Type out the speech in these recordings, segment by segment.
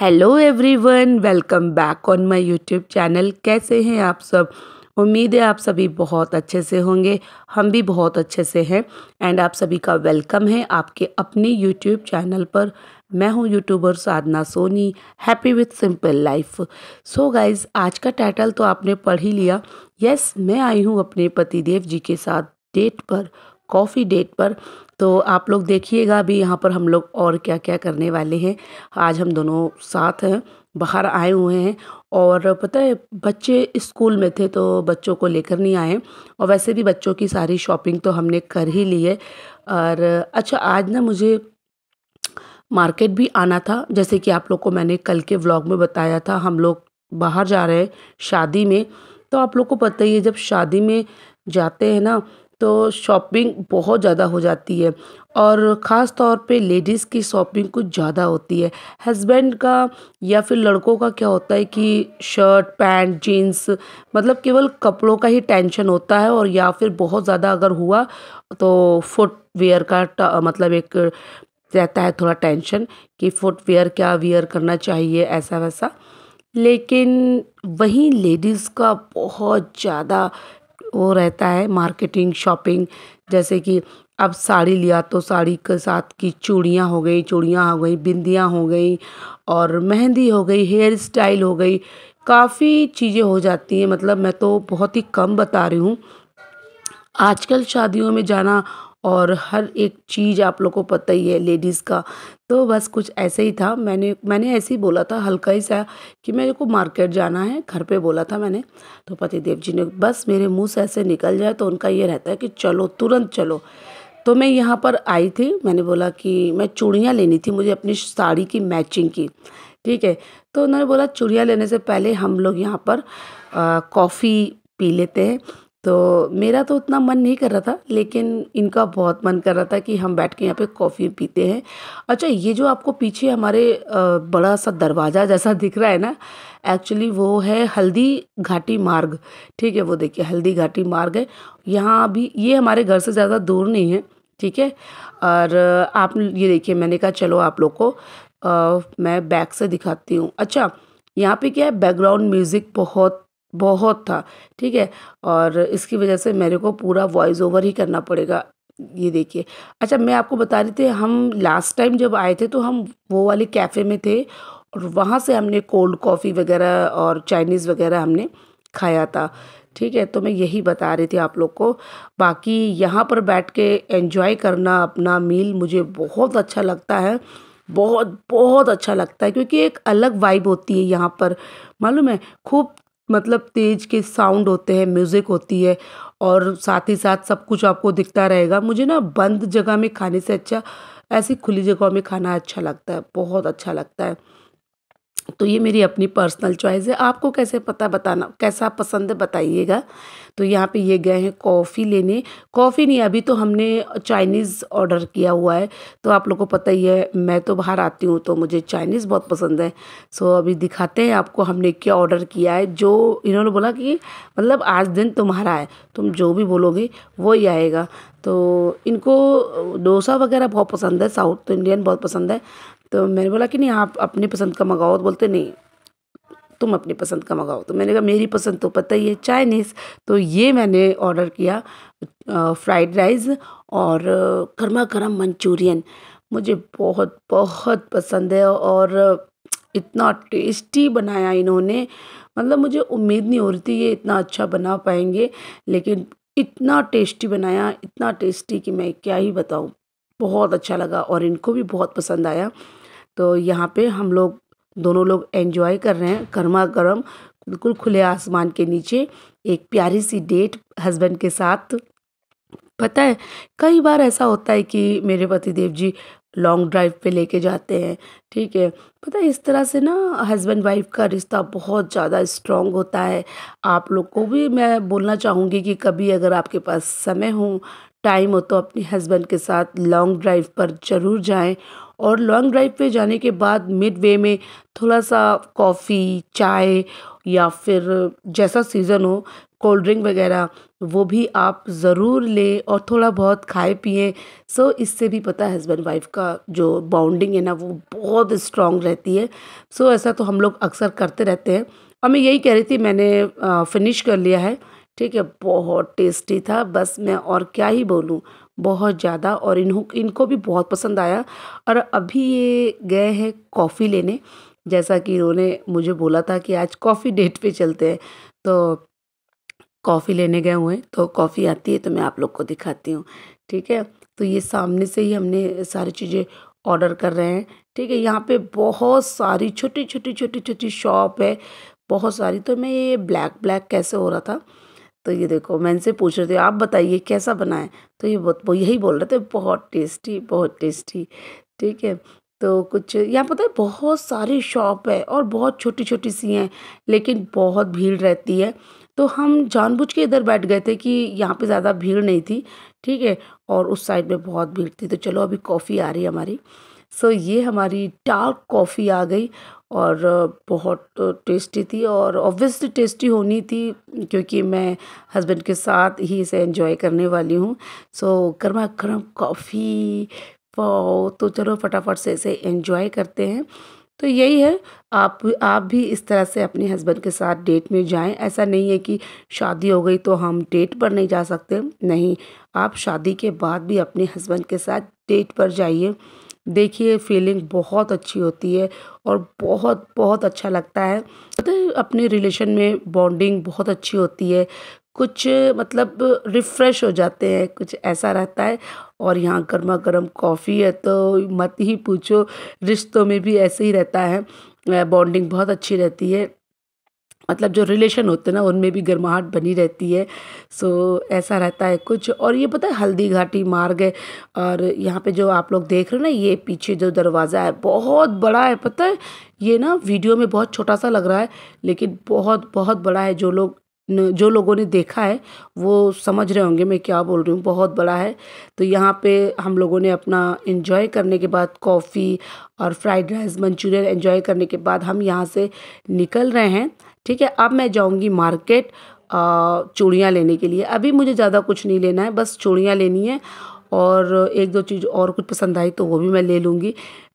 hello everyone welcome back on my YouTube channel कैसे हैं आप सब उम्मीद है आप सभी बहुत अच्छे से होंगे हम भी बहुत अच्छे से हैं एंड आप सभी का वेलकम है आपके अपने यूट्यूब चैनल पर मैं हूं YouTuber Sadhana Soni happy with simple life so guys आज का टाइटल तो आपने पढ़ ही लिया यस yes, मैं आई हूं अपने देव जी के साथ डेट पर कॉफ़ी डेट पर तो आप लोग देखिएगा अभी यहाँ पर हम लोग और क्या क्या करने वाले हैं आज हम दोनों साथ हैं बाहर आए हुए हैं और पता है बच्चे स्कूल में थे तो बच्चों को लेकर नहीं आए और वैसे भी बच्चों की सारी शॉपिंग तो हमने कर ही ली है और अच्छा आज ना मुझे मार्केट भी आना था जैसे कि आप लोग को मैंने कल के व्लॉग में बताया था हम लोग बाहर जा रहे हैं शादी में तो आप लोग को पता ही है जब शादी में जाते हैं ना तो शॉपिंग बहुत ज़्यादा हो जाती है और ख़ास तौर पे लेडीज़ की शॉपिंग कुछ ज़्यादा होती है हस्बैंड का या फिर लड़कों का क्या होता है कि शर्ट पैंट जीन्स मतलब केवल कपड़ों का ही टेंशन होता है और या फिर बहुत ज़्यादा अगर हुआ तो फुटवेयर का मतलब एक रहता है थोड़ा टेंशन कि फुटवेयर क्या वेयर करना चाहिए ऐसा वैसा लेकिन वहीं लेडीज़ का बहुत ज़्यादा वो रहता है मार्केटिंग शॉपिंग जैसे कि अब साड़ी लिया तो साड़ी के साथ की चूड़ियाँ हो गई चूड़ियाँ हो गई बिंदियाँ हो गई और मेहंदी हो गई हेयर स्टाइल हो गई काफ़ी चीज़ें हो जाती हैं मतलब मैं तो बहुत ही कम बता रही हूँ आजकल शादियों में जाना और हर एक चीज़ आप लोग को पता ही है लेडीज़ का तो बस कुछ ऐसे ही था मैंने मैंने ऐसे ही बोला था हल्का ही सा कि मेरे को मार्केट जाना है घर पे बोला था मैंने तो पतिदेव जी ने बस मेरे मुंह से ऐसे निकल जाए तो उनका ये रहता है कि चलो तुरंत चलो तो मैं यहाँ पर आई थी मैंने बोला कि मैं चूड़ियाँ लेनी थी मुझे अपनी साड़ी की मैचिंग की ठीक है तो उन्होंने बोला चूड़ियाँ लेने से पहले हम लोग यहाँ पर कॉफ़ी पी लेते हैं तो मेरा तो उतना मन नहीं कर रहा था लेकिन इनका बहुत मन कर रहा था कि हम बैठ के यहाँ पे कॉफ़ी पीते हैं अच्छा ये जो आपको पीछे हमारे बड़ा सा दरवाज़ा जैसा दिख रहा है ना एक्चुअली वो है हल्दी घाटी मार्ग ठीक है वो देखिए हल्दी घाटी मार्ग है यहाँ अभी ये हमारे घर से ज़्यादा दूर नहीं है ठीक है और आप ये देखिए मैंने कहा चलो आप लोग को आ, मैं बैक से दिखाती हूँ अच्छा यहाँ पे क्या है बैकग्राउंड म्यूज़िक बहुत बहुत था ठीक है और इसकी वजह से मेरे को पूरा वॉइस ओवर ही करना पड़ेगा ये देखिए अच्छा मैं आपको बता रही थी हम लास्ट टाइम जब आए थे तो हम वो वाले कैफ़े में थे और वहाँ से हमने कोल्ड कॉफ़ी वगैरह और चाइनीज़ वगैरह हमने खाया था ठीक है तो मैं यही बता रही थी आप लोग को बाकी यहाँ पर बैठ के एंजॉय करना अपना मील मुझे बहुत अच्छा लगता है बहुत बहुत अच्छा लगता है क्योंकि एक अलग वाइब होती है यहाँ पर मालूम है खूब मतलब तेज़ के साउंड होते हैं म्यूज़िक होती है और साथ ही साथ सब कुछ आपको दिखता रहेगा मुझे ना बंद जगह में खाने से अच्छा ऐसी खुली जगहों में खाना अच्छा लगता है बहुत अच्छा लगता है तो ये मेरी अपनी पर्सनल चॉइस है आपको कैसे पता बताना कैसा पसंद है बताइएगा तो यहाँ पे ये गए हैं कॉफ़ी लेने कॉफ़ी नहीं अभी तो हमने चाइनीज़ ऑर्डर किया हुआ है तो आप लोग को पता ही है मैं तो बाहर आती हूँ तो मुझे चाइनीज़ बहुत पसंद है सो अभी दिखाते हैं आपको हमने क्या ऑर्डर किया है जो इन्होंने बोला कि मतलब आज दिन तुम्हारा है तुम जो भी बोलोगे वो ही आएगा तो इनको डोसा वगैरह बहुत पसंद है साउथ इंडियन बहुत पसंद है तो मैंने बोला कि नहीं आप अपनी पसंद का मंगाओ तो बोलते नहीं तुम अपनी पसंद का मंगाओ तो मैंने कहा मेरी पसंद तो पता ही है चाइनीज़ तो ये मैंने ऑर्डर किया फ्राइड राइस और गर्मा गर्म मंचूरियन मुझे बहुत बहुत पसंद है और इतना टेस्टी बनाया इन्होंने मतलब मुझे उम्मीद नहीं हो रही थी ये इतना अच्छा बना पाएंगे लेकिन इतना टेस्टी बनाया इतना टेस्टी कि मैं क्या ही बताऊँ बहुत अच्छा लगा और इनको भी बहुत पसंद आया तो यहाँ पे हम लोग दोनों लोग एंजॉय कर रहे हैं गर्मा गर्म बिल्कुल खुले आसमान के नीचे एक प्यारी सी डेट हस्बैंड के साथ पता है कई बार ऐसा होता है कि मेरे पति देव जी लॉन्ग ड्राइव पे लेके जाते हैं ठीक है पता है इस तरह से ना हस्बैंड वाइफ का रिश्ता बहुत ज़्यादा स्ट्रॉन्ग होता है आप लोग को भी मैं बोलना चाहूँगी कि कभी अगर आपके पास समय हो टाइम हो तो अपने हस्बैंड के साथ लॉन्ग ड्राइव पर ज़रूर जाएं और लॉन्ग ड्राइव पे जाने के बाद मिड वे में थोड़ा सा कॉफ़ी चाय या फिर जैसा सीज़न हो कोल्ड ड्रिंक वगैरह वो भी आप ज़रूर लें और थोड़ा बहुत खाए पिए सो इससे भी पता है हस्बैंड वाइफ का जो बाउंडिंग है ना वो बहुत स्ट्रॉन्ग रहती है सो ऐसा तो हम लोग अक्सर करते रहते हैं और मैं यही कह रही थी मैंने फ़िनिश कर लिया है ठीक है बहुत टेस्टी था बस मैं और क्या ही बोलूँ बहुत ज़्यादा और इन्हों इनको भी बहुत पसंद आया और अभी ये गए हैं कॉफ़ी लेने जैसा कि इन्होंने मुझे बोला था कि आज कॉफ़ी डेट पे चलते हैं तो कॉफ़ी लेने गए हुए हैं तो कॉफ़ी आती है तो मैं आप लोग को दिखाती हूँ ठीक है तो ये सामने से ही हमने सारी चीज़ें ऑर्डर कर रहे हैं ठीक है यहाँ पे बहुत सारी छोटी छोटी छोटी छोटी शॉप है बहुत सारी तो मैं ये ब्लैक ब्लैक कैसे हो रहा था तो ये देखो मैं इनसे पूछ रहे थे आप बताइए कैसा बनाए तो ये बहुत यही बोल रहे थे बहुत टेस्टी बहुत टेस्टी ठीक है तो कुछ यहाँ पता है बहुत सारी शॉप है और बहुत छोटी छोटी सी हैं लेकिन बहुत भीड़ रहती है तो हम जानबूझ के इधर बैठ गए थे कि यहाँ पे ज़्यादा भीड़ नहीं थी ठीक है और उस साइड में बहुत भीड़ थी तो चलो अभी कॉफ़ी आ रही है हमारी सो ये हमारी डार्क कॉफ़ी आ गई और बहुत टेस्टी थी और ऑब्वियसली टेस्टी होनी थी क्योंकि मैं हस्बैंड के साथ ही इसे एंजॉय करने वाली हूँ सो गर्मा गर्म कॉफ़ी पाओ तो चलो फटाफट से इसे एंजॉय करते हैं तो यही है आप आप भी इस तरह से अपने हस्बैंड के साथ डेट में जाएं ऐसा नहीं है कि शादी हो गई तो हम डेट पर नहीं जा सकते नहीं आप शादी के बाद भी अपने हस्बैंड के साथ डेट पर जाइए देखिए फीलिंग बहुत अच्छी होती है और बहुत बहुत अच्छा लगता है पता है अपने रिलेशन में बॉन्डिंग बहुत अच्छी होती है कुछ मतलब रिफ़्रेश हो जाते हैं कुछ ऐसा रहता है और यहाँ गर्मा गर्म कॉफ़ी है तो मत ही पूछो रिश्तों में भी ऐसे ही रहता है बॉन्डिंग बहुत अच्छी रहती है मतलब जो रिलेशन होते हैं ना उनमें भी गर्माहट बनी रहती है सो ऐसा रहता है कुछ और ये पता है हल्दी घाटी मार्ग है और यहाँ पे जो आप लोग देख रहे हो ना ये पीछे जो दरवाज़ा है बहुत बड़ा है पता है ये ना वीडियो में बहुत छोटा सा लग रहा है लेकिन बहुत बहुत बड़ा है जो लोग जो लोगों ने देखा है वो समझ रहे होंगे मैं क्या बोल रही हूँ बहुत बड़ा है तो यहाँ पे हम लोगों ने अपना इन्जॉय करने के बाद कॉफ़ी और फ्राइड राइस मंचूरियन इन्जॉय करने के बाद हम यहाँ से निकल रहे हैं ठीक है अब मैं जाऊँगी मार्केट चूड़ियाँ लेने के लिए अभी मुझे ज़्यादा कुछ नहीं लेना है बस चूड़ियाँ लेनी है और एक दो चीज़ और कुछ पसंद आई तो वो भी मैं ले लूँगी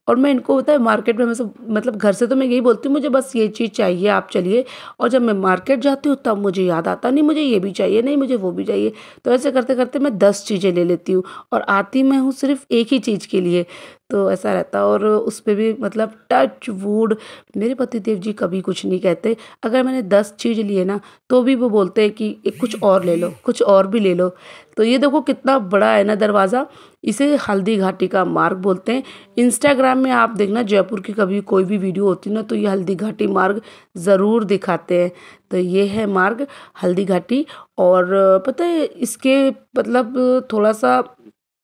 और मैं इनको होता है मार्केट में मतलब मतलब घर से तो मैं यही बोलती हूँ मुझे बस ये चीज़ चाहिए आप चलिए और जब मैं मार्केट जाती हूँ तब मुझे याद आता नहीं मुझे ये भी चाहिए नहीं मुझे वो भी चाहिए तो ऐसे करते करते मैं दस चीज़ें ले लेती हूँ और आती मैं हूँ सिर्फ एक ही चीज़ के लिए तो ऐसा रहता है और उस पर भी मतलब टच वुड मेरे पति देव जी कभी कुछ नहीं कहते अगर मैंने दस चीज़ लिए ना तो भी वो बोलते हैं कि एक कुछ और ले लो कुछ और भी ले लो तो ये देखो कितना बड़ा है ना दरवाज़ा इसे हल्दी घाटी का मार्ग बोलते हैं इंस्टाग्राम में आप देखना जयपुर की कभी कोई भी वीडियो होती ना तो ये हल्दी घाटी मार्ग ज़रूर दिखाते हैं तो ये है मार्ग हल्दी घाटी और पता है इसके मतलब थोड़ा सा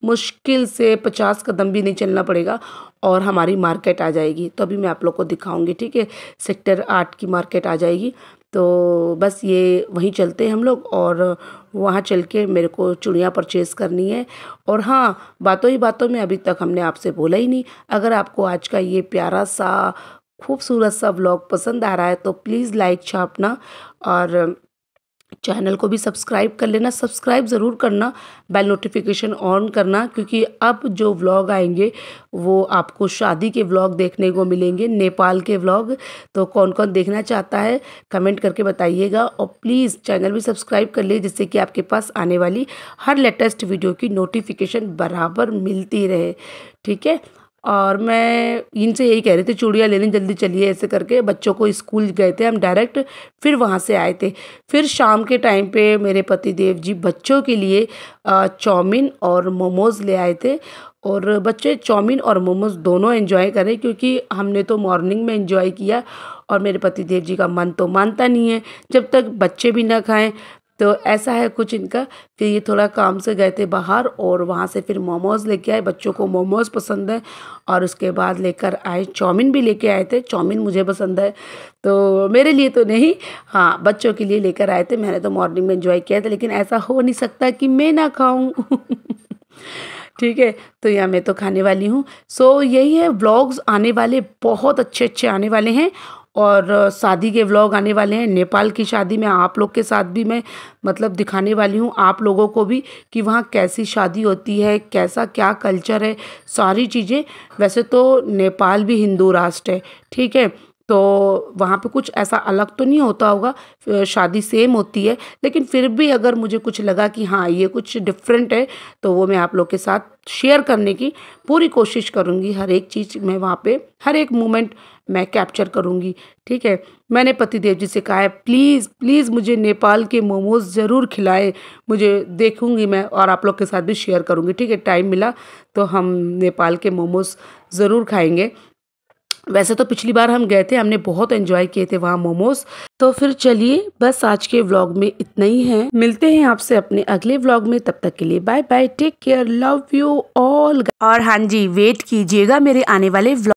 मुश्किल से पचास कदम भी नहीं चलना पड़ेगा और हमारी मार्केट आ जाएगी तो अभी मैं आप लोग को दिखाऊंगी ठीक है सेक्टर आठ की मार्केट आ जाएगी तो बस ये वहीं चलते हैं हम लोग और वहाँ चल के मेरे को चुड़ियाँ परचेज़ करनी है और हाँ बातों ही बातों में अभी तक हमने आपसे बोला ही नहीं अगर आपको आज का ये प्यारा सा खूबसूरत सा ब्लॉग पसंद आ रहा है तो प्लीज़ लाइक छापना और चैनल को भी सब्सक्राइब कर लेना सब्सक्राइब ज़रूर करना बेल नोटिफिकेशन ऑन करना क्योंकि अब जो व्लॉग आएंगे वो आपको शादी के व्लॉग देखने को मिलेंगे नेपाल के व्लॉग तो कौन कौन देखना चाहता है कमेंट करके बताइएगा और प्लीज़ चैनल भी सब्सक्राइब कर ले जिससे कि आपके पास आने वाली हर लेटेस्ट वीडियो की नोटिफिकेशन बराबर मिलती रहे ठीक है और मैं इनसे यही कह रही थी चूड़ियाँ लेने जल्दी चलिए ऐसे करके बच्चों को स्कूल गए थे हम डायरेक्ट फिर वहाँ से आए थे फिर शाम के टाइम पे मेरे पति देव जी बच्चों के लिए चाउमीन और मोमोज़ ले आए थे और बच्चे चाउमीन और मोमोज़ दोनों एंजॉय करें क्योंकि हमने तो मॉर्निंग में एंजॉय किया और मेरे पति देव जी का मन तो मानता नहीं है जब तक बच्चे भी ना खाएं तो ऐसा है कुछ इनका फिर ये थोड़ा काम से गए थे बाहर और वहाँ से फिर मोमोज़ लेके आए बच्चों को मोमोज़ पसंद है और उसके बाद लेकर आए चाउमिन भी लेके आए थे चाउमिन मुझे पसंद है तो मेरे लिए तो नहीं हाँ बच्चों के लिए लेकर आए थे मैंने तो मॉर्निंग में इन्जॉय किया था लेकिन ऐसा हो नहीं सकता कि मैं ना खाऊँ ठीक है तो या मैं तो खाने वाली हूँ सो so, यही है ब्लॉग्स आने वाले बहुत अच्छे अच्छे आने वाले हैं और शादी के व्लॉग आने वाले हैं नेपाल की शादी में आप लोग के साथ भी मैं मतलब दिखाने वाली हूँ आप लोगों को भी कि वहाँ कैसी शादी होती है कैसा क्या कल्चर है सारी चीज़ें वैसे तो नेपाल भी हिंदू राष्ट्र है ठीक है तो वहाँ पे कुछ ऐसा अलग तो नहीं होता होगा शादी सेम होती है लेकिन फिर भी अगर मुझे कुछ लगा कि हाँ ये कुछ डिफरेंट है तो वो मैं आप लोग के साथ शेयर करने की पूरी कोशिश करूँगी हर एक चीज़ मैं वहाँ पे हर एक मोमेंट मैं कैप्चर करूँगी ठीक है मैंने पतिदेव जी से कहा है प्लीज़ प्लीज़ मुझे नेपाल के मोमोज़ ज़रूर खिलाए मुझे देखूँगी मैं और आप लोग के साथ भी शेयर करूँगी ठीक है टाइम मिला तो हम नेपाल के मोमोज़ ज़रूर खाएँगे वैसे तो पिछली बार हम गए थे हमने बहुत एंजॉय किए थे वहाँ मोमोज तो फिर चलिए बस आज के व्लॉग में इतना ही है मिलते हैं आपसे अपने अगले व्लॉग में तब तक के लिए bye bye take care love you all और हाँ जी वेट कीजिएगा मेरे आने वाले व्लॉग